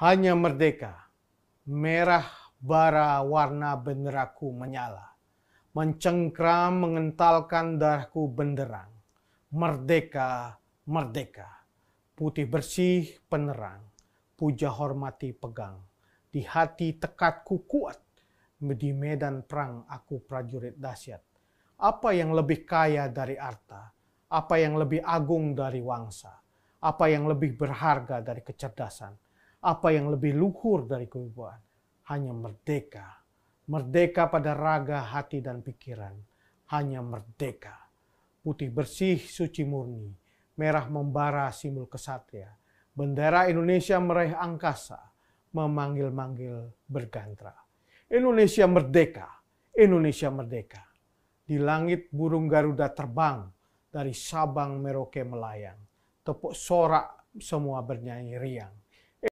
hanya merdeka. Merah bara warna benderaku menyala. Mencengkram mengentalkan darahku benderang. Merdeka, merdeka. Putih bersih penerang. Puja hormati pegang. Di hati tekadku kuat. Di medan perang aku prajurit dahsyat. Apa yang lebih kaya dari arta? Apa yang lebih agung dari wangsa? Apa yang lebih berharga dari kecerdasan? apa yang lebih luhur dari kewibawaan? Hanya merdeka. Merdeka pada raga, hati, dan pikiran. Hanya merdeka. Putih bersih, suci murni. Merah membara, simbol kesatria. Bendera Indonesia meraih angkasa. Memanggil-manggil bergantra. Indonesia merdeka. Indonesia merdeka. Di langit burung Garuda terbang. Dari Sabang Merauke melayang. Tepuk sorak semua bernyanyi riang